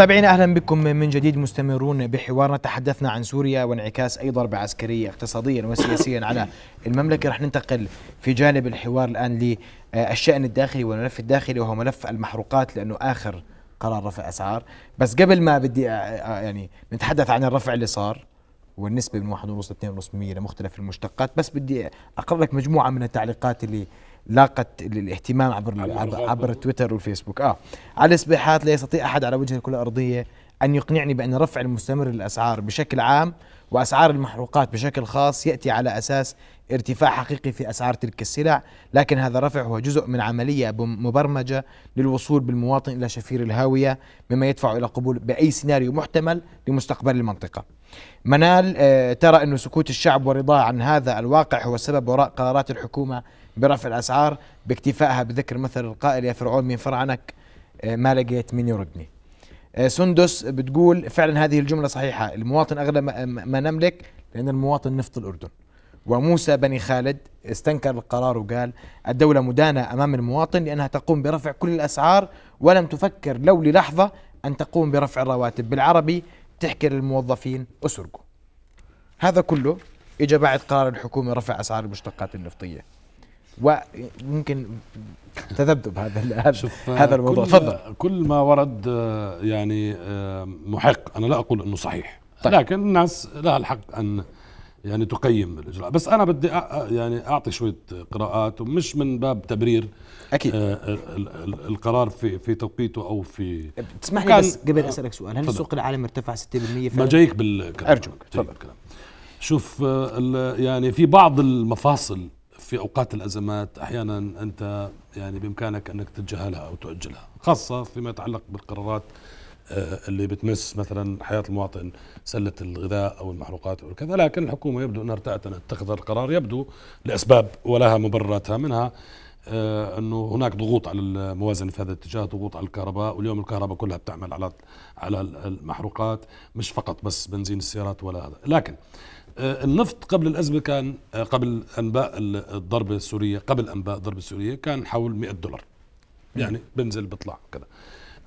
متابعينا اهلا بكم من جديد مستمرون بحوارنا تحدثنا عن سوريا وانعكاس اي ضربه عسكريه اقتصاديا وسياسيا على المملكه رح ننتقل في جانب الحوار الان للشان الداخلي والملف الداخلي وهو ملف المحروقات لانه اخر قرار رفع اسعار بس قبل ما بدي آه، آه، يعني نتحدث عن الرفع اللي صار والنسبه من 1.5 ل 2.5% لمختلف المشتقات بس بدي اقرا لك مجموعه من التعليقات اللي لاقت الاهتمام عبر عبر, عبر تويتر والفيسبوك اه على الاصباحات لا يستطيع احد على وجه الكره الارضيه ان يقنعني بان الرفع المستمر للاسعار بشكل عام واسعار المحروقات بشكل خاص ياتي على اساس ارتفاع حقيقي في اسعار تلك السلع، لكن هذا الرفع هو جزء من عمليه مبرمجه للوصول بالمواطن الى شفير الهاويه، مما يدفع الى قبول باي سيناريو محتمل لمستقبل المنطقه. منال آه، ترى أن سكوت الشعب ورضاه عن هذا الواقع هو السبب وراء قرارات الحكومه برفع الأسعار باكتفائها بذكر مثل القائل يا فرعون من فرعنك آه، ما لقيت من يردني آه، سندس بتقول فعلا هذه الجملة صحيحة المواطن أغلى ما نملك لأن المواطن نفط الأردن وموسى بني خالد استنكر القرار وقال الدولة مدانة أمام المواطن لأنها تقوم برفع كل الأسعار ولم تفكر لو للحظة أن تقوم برفع الرواتب بالعربي تحكي للموظفين أسرقوا هذا كله إجا بعد قرار الحكومة رفع أسعار المشتقات النفطية وممكن تذبذب هذا شوف هذا الموضوع تفضل كل ما ورد آه، يعني آه، محق انا لا اقول انه صحيح طيب. لكن الناس لها الحق ان يعني تقيم الاجراء بس انا بدي يعني اعطي شويه قراءات ومش من باب تبرير اكيد آه القرار في في توقيته او في تسمح لي بس قبل اسالك سؤال هل السوق العالمي ارتفع 60% ما جايك بالكلام ارجوك تفضل شوف آه، يعني في بعض المفاصل في اوقات الازمات احيانا انت يعني بامكانك انك تتجاهلها او تؤجلها خاصه فيما يتعلق بالقرارات آه، اللي بتمس مثلا حياه المواطن سله الغذاء او المحروقات او كذا لكن الحكومه يبدو انها ارتأت ان تتخذ القرار يبدو لاسباب ولها مبرراتها منها آه، انه هناك ضغوط على الموازنه في هذا الاتجاه ضغوط على الكهرباء واليوم الكهرباء كلها بتعمل على على المحروقات مش فقط بس بنزين السيارات ولا هذا لكن آه، النفط قبل الأزمة كان آه، قبل أنباء الضربة السورية قبل أنباء الضربة السورية كان حول 100 دولار يعني بنزل بطلع كذا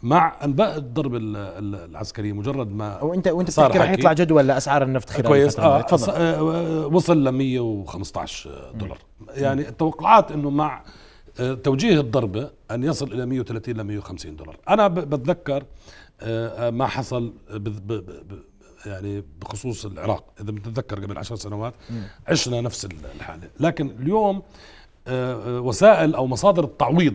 مع انباء الضرب العسكريه مجرد ما او انت وانت بتحكي رح يطلع جدول لاسعار النفط خلال كويس آه آه وصل ل 115 دولار مم. يعني التوقعات انه مع آه، توجيه الضربه ان يصل الى 130 ل 150 دولار انا بتذكر ما حصل يعني بخصوص العراق اذا بتتذكر قبل عشر سنوات عشنا نفس الحاله لكن اليوم آه، آه، وسائل او مصادر التعويض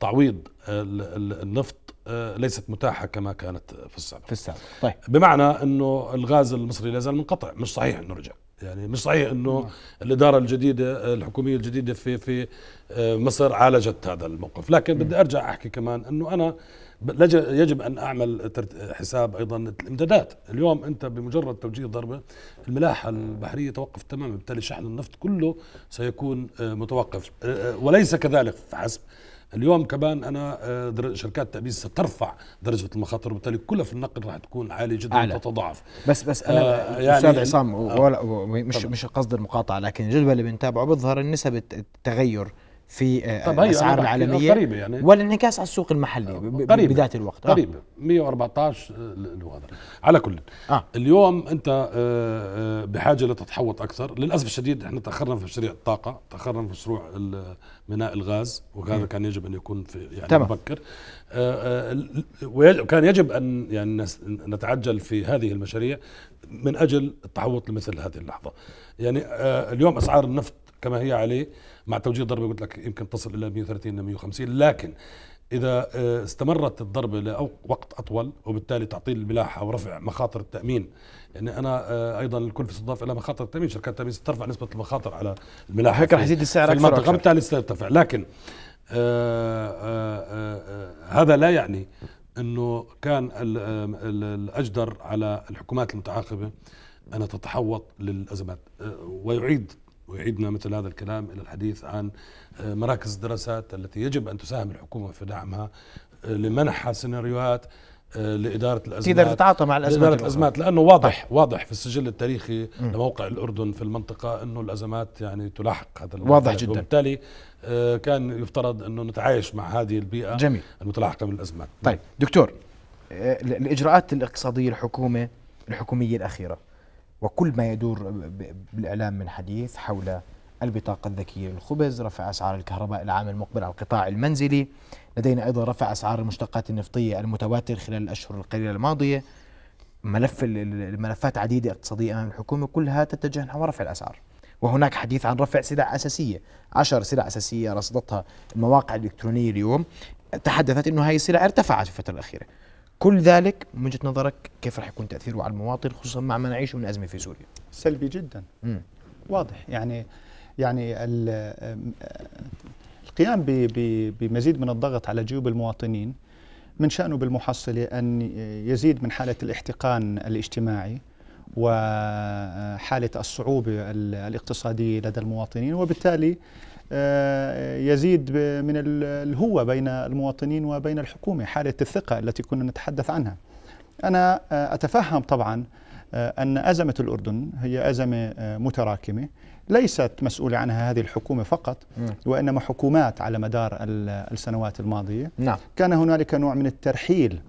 تعويض النفط آه، ليست متاحه كما كانت في السابق في السابق طيب بمعنى انه الغاز المصري لا زال منقطع مش صحيح انه رجع يعني مش صحيح انه نعم. الاداره الجديده الحكوميه الجديده في في مصر عالجت هذا الموقف لكن بدي ارجع احكي كمان انه انا يجب ان اعمل حساب ايضا الامدادات اليوم انت بمجرد توجيه ضربه الملاحه البحريه توقف تماما بالتالي شحن النفط كله سيكون آه، متوقف آه، آه، وليس كذلك فحسب اليوم كمان انا شركات التأبيس سترفع درجه المخاطر وبالتالي كلها في النقل راح تكون عاليه جدا أعلى. وتتضاعف بس بس انا آه يعني استاذ عصام آه مش طبعا. مش قصد المقاطعه لكن الجدول اللي بنتابعه بيظهر نسبه التغير في آه، طب الاسعار العالميه قريبه يعني والانعكاس على السوق المحلي آه، قريبة بذات الوقت آه. قريبة آه. 114 وهذا على كل آه. اليوم انت بحاجه لتتحوط اكثر للاسف الشديد احنا تاخرنا في مشاريع الطاقه تاخرنا في مشروع ميناء الغاز وهذا كان يجب ان يكون في يعني تمام. مبكر وكان يجب ان يعني نتعجل في هذه المشاريع من اجل التحوط لمثل هذه اللحظه يعني اليوم اسعار النفط كما هي عليه مع توجيه الضربه قلت لك يمكن تصل الى 130 إلى 150 لكن اذا آه، استمرت الضربه لوقت اطول وبالتالي تعطيل الملاحه ورفع مخاطر التامين يعني انا آه، ايضا الكل في استضافه الى مخاطر التامين شركات التامين ترفع نسبه المخاطر على الملاحه هيك رح يزيد السعر اكثر المنطقه بالتالي سيرتفع لكن آآ آه، آآ هذا لا يعني انه كان الاجدر على الحكومات المتعاقبه ان تتحوط للازمات ويعيد ويعيدنا مثل هذا الكلام إلى الحديث عن آه، مراكز الدراسات التي يجب أن تساهم الحكومة في دعمها آه، لمنحها سيناريوهات آه، لإدارة الأزمات تقدر تتعاطى مع الأزمات لإدارة الأزمات لأنه واضح طيب. واضح في السجل التاريخي م. لموقع الأردن في المنطقة أنه الأزمات يعني تلاحق هذا الوضع واضح جدا وبالتالي كان يفترض أنه نتعايش مع هذه البيئة جميل. المتلاحقة بالأزمات طيب دكتور الإجراءات الاقتصادية الحكومة الحكومية الأخيرة وكل ما يدور بالإعلام من حديث حول البطاقة الذكية للخبز رفع أسعار الكهرباء العام المقبل على القطاع المنزلي لدينا أيضا رفع أسعار المشتقات النفطية المتواتر خلال الأشهر القليلة الماضية ملف الملفات عديدة اقتصادية أمام الحكومة كلها تتجه نحو رفع الأسعار وهناك حديث عن رفع سلع أساسية عشر سلع أساسية رصدتها المواقع الإلكترونية اليوم تحدثت أنه هذه السلع ارتفعت في الفترة الأخيرة كل ذلك من وجهه نظرك كيف راح يكون تاثيره على المواطن خصوصا مع ما نعيشه من ازمه في سوريا؟ سلبي جدا مم. واضح يعني يعني القيام بمزيد من الضغط على جيوب المواطنين من شأنه بالمحصلة أن يزيد من حالة الاحتقان الاجتماعي وحالة الصعوبة الاقتصادية لدى المواطنين وبالتالي آه، يزيد من الهوة بين المواطنين وبين الحكومة حالة الثقة التي كنا نتحدث عنها أنا آه، أتفهم طبعا آه، أن أزمة الأردن هي أزمة متراكمة ليست مسؤولة عنها هذه الحكومة فقط وإنما حكومات على مدار السنوات الماضية نعم. كان هنالك نوع من الترحيل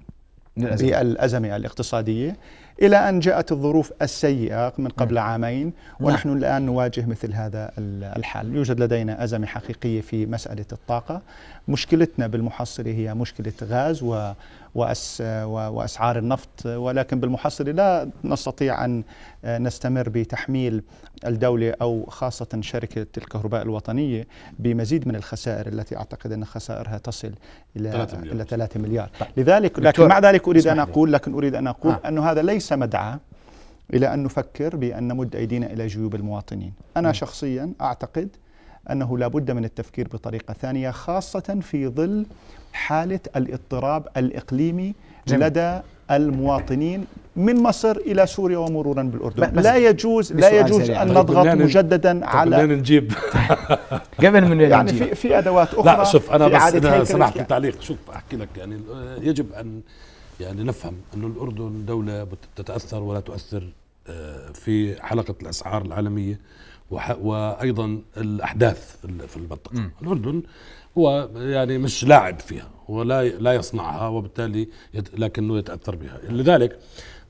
الأزمة الاقتصادية إلى أن جاءت الظروف السيئة من قبل نعم. عامين نعم. ونحن نعم. الآن نواجه مثل هذا الحال يوجد لدينا أزمة حقيقية في مسألة الطاقة مشكلتنا بالمحصلة هي مشكلة غاز و وأس وأسعار النفط ولكن بالمحصلة لا نستطيع أن آه، نستمر بتحميل الدولة أو خاصة شركة الكهرباء الوطنية بمزيد من الخسائر التي أعتقد أن خسائرها تصل إلى 3 مليار, إلى 3 مليار. طيب. لذلك لكن مع ذلك أريد أن أقول لكن أريد أن أقول آه. أنه هذا ليس مدعاة إلى أن نفكر بأن نمد أيدينا إلى جيوب المواطنين أنا م. شخصيا أعتقد أنه لا بد من التفكير بطريقة ثانية خاصة في ظل حالة الاضطراب الإقليمي جميل. لدى المواطنين من مصر الى سوريا ومرورا بالاردن لا يجوز لا يجوز سريع. ان طيب، نضغط مجددا طيب، على طيب نجيب قبل من يعني في, في ادوات اخرى لا شوف انا بس انا يعني. التعليق شوف احكي لك يعني يجب ان يعني نفهم انه الاردن دوله تتاثر ولا تؤثر آه، في حلقه الاسعار العالميه وايضا الاحداث في المنطقه م. الاردن هو يعني مش لاعب فيها ولا لا يصنعها وبالتالي يت لكنه يتاثر بها لذلك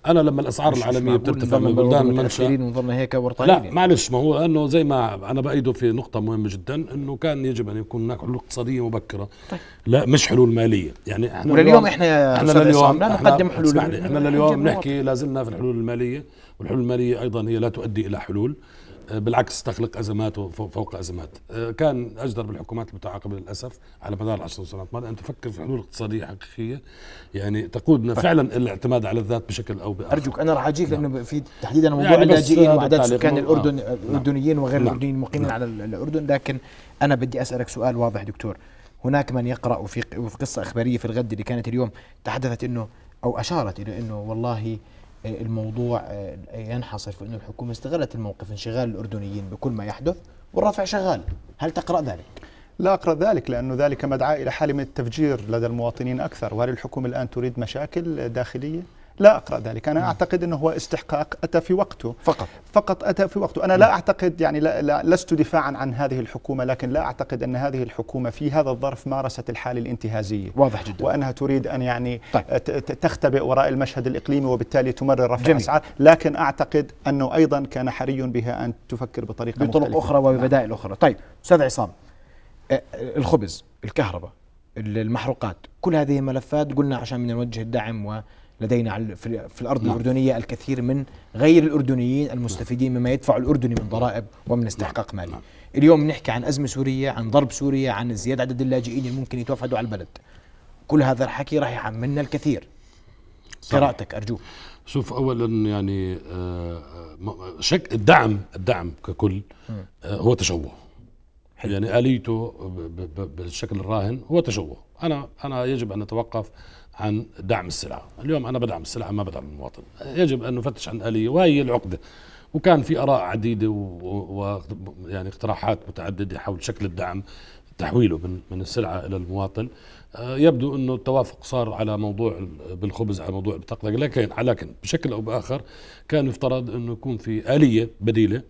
انا لما الاسعار العالميه بترتفع من بلدان المنشا ونظرنا هيك ورطانين لا معلش ما هو انه زي ما انا بايده في نقطه مهمه جدا انه كان يجب ان يكون هناك حلول اقتصاديه مبكره طيب. لا مش حلول ماليه يعني احنا ولليوم احنا احنا لليوم لا نقدم حلول احنا لليوم نحكي لا زلنا في الحلول الماليه والحلول الماليه ايضا هي لا تؤدي الى حلول بالعكس تخلق ازمات فوق ازمات آه، كان اجدر بالحكومات المتعاقبه للاسف على مدار العشر سنوات الماضيه ان تفكر في حلول اقتصاديه حقيقيه يعني تقودنا طيب. فعلا الاعتماد على الذات بشكل او باخر ارجوك انا راح اجيك نعم. لانه في تحديدا موضوع يعني اللاجئين واعداد سكان الاردن نعم. الاردنيين وغير نعم. الاردنيين المقيمين نعم. على الاردن لكن انا بدي اسالك سؤال واضح دكتور هناك من يقرا وفي قصه اخباريه في الغد اللي كانت اليوم تحدثت انه او اشارت الى انه والله آه، الموضوع آه، ينحصر في أن الحكومة استغلت الموقف انشغال الأردنيين بكل ما يحدث والرفع شغال هل تقرأ ذلك؟ لا أقرأ ذلك لأنه ذلك مدعاة إلى حالة من التفجير لدى المواطنين أكثر وهل الحكومة الآن تريد مشاكل داخلية؟ لا أقرأ ذلك أنا نعم. أعتقد أنه هو استحقاق أتى في وقته فقط فقط أتى في وقته أنا لا أعتقد يعني لا, لا لست دفاعا عن هذه الحكومة لكن لا أعتقد أن هذه الحكومة في هذا الظرف مارست الحالة الانتهازية واضح جدا وأنها تريد أن يعني طيب. تختبئ وراء المشهد الإقليمي وبالتالي تمرر رفع الأسعار لكن أعتقد أنه أيضا كان حري بها أن تفكر بطريقة بطرق مختلفة. أخرى نعم. وببدائل أخرى طيب أستاذ عصام الخبز الكهرباء المحروقات كل هذه ملفات قلنا عشان من نوجه الدعم و لدينا في الارض نعم. الاردنيه الكثير من غير الاردنيين المستفيدين مما يدفع الاردني من نعم. ضرائب ومن نعم. استحقاق مالي نعم. اليوم نحكي عن ازمه سوريه عن ضرب سوريا عن زياده عدد اللاجئين اللي ممكن يتوفدوا على البلد كل هذا الحكي راح يحملنا الكثير قراءتك ارجوك شوف اولا يعني آه، آه، شك الدعم الدعم ككل آه، هو تشوه حلو. يعني اليته بالشكل الراهن هو تشوه انا انا يجب ان نتوقف عن دعم السلعة اليوم أنا بدعم السلعة ما بدعم المواطن يجب أن نفتش عن آلية وهي العقدة وكان في آراء عديدة و... يعني اقتراحات متعددة حول شكل الدعم تحويله من من السلعة إلى المواطن آه، يبدو أنه التوافق صار على موضوع بالخبز على موضوع البطاقة لكن لكن بشكل أو بآخر كان يفترض أنه يكون في آلية بديلة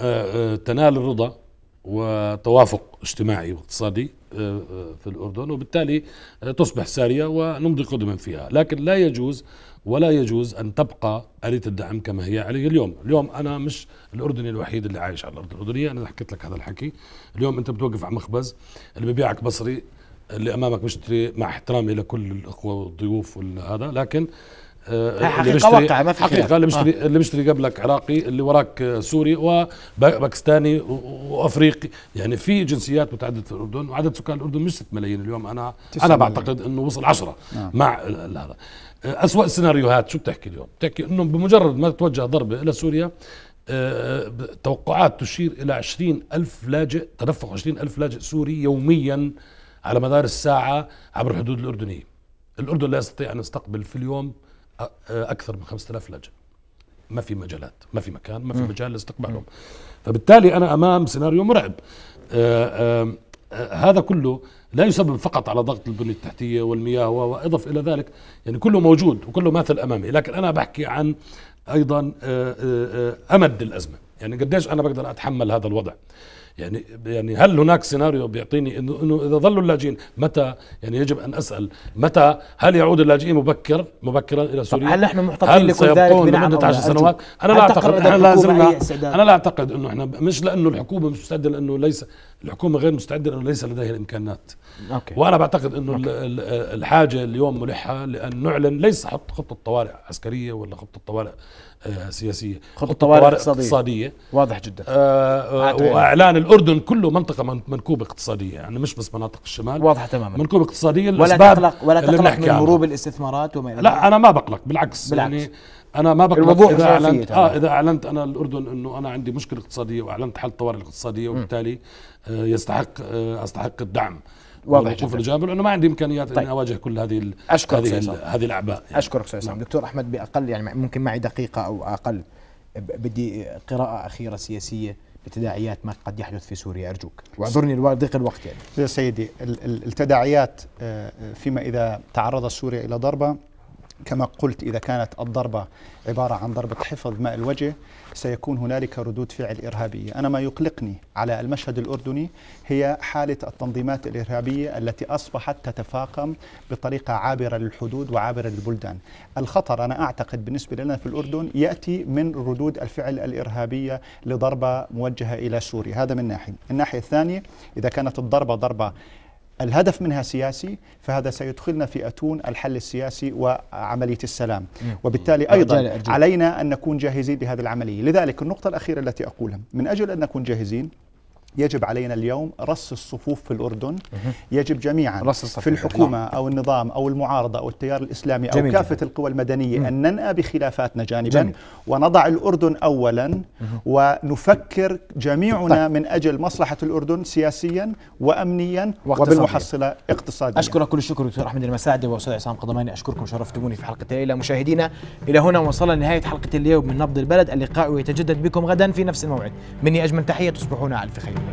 آه، آه، تنال الرضا وتوافق اجتماعي واقتصادي آه، آه، في الأردن وبالتالي آه، تصبح سارية ونمضي قدما فيها لكن لا يجوز ولا يجوز أن تبقى آلية الدعم كما هي عليه اليوم اليوم أنا مش الأردني الوحيد اللي عايش على الأرض الأردنية أنا حكيت لك هذا الحكي اليوم أنت بتوقف على مخبز اللي ببيعك بصري اللي أمامك مشتري مع احترامي لكل الأخوة والضيوف والهذا لكن آه، حقيقه واقع ما في حقيقه اللي مشتري آه. اللي مشتري قبلك عراقي اللي وراك سوري وباكستاني وافريقي يعني في جنسيات متعدده في الاردن وعدد سكان الاردن مش 6 ملايين اليوم انا انا بعتقد انه وصل 10 نعم. آه. مع هذا اسوء السيناريوهات شو بتحكي اليوم بتحكي انه بمجرد ما تتوجه ضربه الى سوريا آه، توقعات تشير إلى 20 ألف لاجئ تدفق 20 ألف لاجئ سوري يوميا على مدار الساعة عبر الحدود الأردنية الأردن لا يستطيع أن يستقبل في اليوم اكثر من 5000 لجنه ما في مجالات ما في مكان ما في مجال لاستقبالهم فبالتالي انا امام سيناريو مرعب آه، آه، هذا كله لا يسبب فقط على ضغط البنية التحتية والمياه وأضف إلى ذلك يعني كله موجود وكله ماثل أمامي لكن أنا بحكي عن أيضا آه، أمد الأزمة يعني قديش أنا بقدر أتحمل هذا الوضع يعني يعني هل هناك سيناريو بيعطيني انه اذا ظلوا اللاجئين متى يعني يجب ان اسال متى هل يعود اللاجئين مبكر مبكرا الى سوريا؟ هل نحن محتفظين لكل ذلك لمده 10 سنوات؟ انا لا اعتقد احنا لازمنا انا لا اعتقد انه احنا مش لانه الحكومه مستعده لانه ليس الحكومه غير مستعده لانه ليس لديها الامكانات أوكي. وانا بعتقد انه أوكي. الحاجه اليوم ملحه لان نعلن ليس خطه طوارئ عسكريه ولا خطه طوارئ آه، سياسيه خطه طوارئ اقتصاديه, اقتصادية. واضح جدا آه, آه، واعلان الاردن كله منطقه منكوبه اقتصاديه يعني مش بس مناطق الشمال واضح تماما منكوبه اقتصاديه ولا تقلق ولا تقلق من هروب الاستثمارات وما الى لا انا ما بقلق بالعكس, يعني بالعكس. يعني انا ما بقلق اذا اعلنت اه اذا اعلنت انا الاردن انه انا عندي مشكله اقتصاديه واعلنت حل الطوارئ الاقتصادية وبالتالي آه يستحق آه استحق الدعم واضح الوقوف الجابر لانه ما عندي امكانيات طيب. اني اواجه كل هذه أشكرك هذه هذه الاعباء يعني. اشكرك استاذ نعم. دكتور احمد باقل يعني ممكن معي دقيقه او اقل بدي قراءه اخيره سياسيه لتداعيات ما قد يحدث في سوريا ارجوك واعذرني ضيق الوقت يعني يا سيدي التداعيات آه، فيما اذا تعرض سوريا الى ضربه كما قلت إذا كانت الضربة عبارة عن ضربة حفظ ماء الوجه سيكون هنالك ردود فعل إرهابية أنا ما يقلقني على المشهد الأردني هي حالة التنظيمات الإرهابية التي أصبحت تتفاقم بطريقة عابرة للحدود وعابرة للبلدان الخطر أنا أعتقد بالنسبة لنا في الأردن يأتي من ردود الفعل الإرهابية لضربة موجهة إلى سوريا هذا من ناحية الناحية الثانية إذا كانت الضربة ضربة الهدف منها سياسي فهذا سيدخلنا في أتون الحل السياسي وعملية السلام وبالتالي أيضا علينا أن نكون جاهزين لهذه العملية لذلك النقطة الأخيرة التي أقولها من أجل أن نكون جاهزين يجب علينا اليوم رص الصفوف في الأردن يجب جميعا رص في الحكومة أو النظام أو المعارضة أو التيار الإسلامي أو كافة القوى المدنية أن ننأى بخلافاتنا جانبا جميل. ونضع الأردن أولا ونفكر جميعنا طيب. من أجل مصلحة الأردن سياسيا وأمنيا وبالمحصلة اقتصاديا أشكرك كل الشكر دكتور أحمد المساعدة وأستاذ عصام قضماني أشكركم شرفتموني في حلقة الليلة مشاهدينا إلى هنا وصلنا لنهاية حلقة اليوم من نبض البلد اللقاء يتجدد بكم غدا في نفس الموعد مني أجمل تحية تصبحون على ألف خير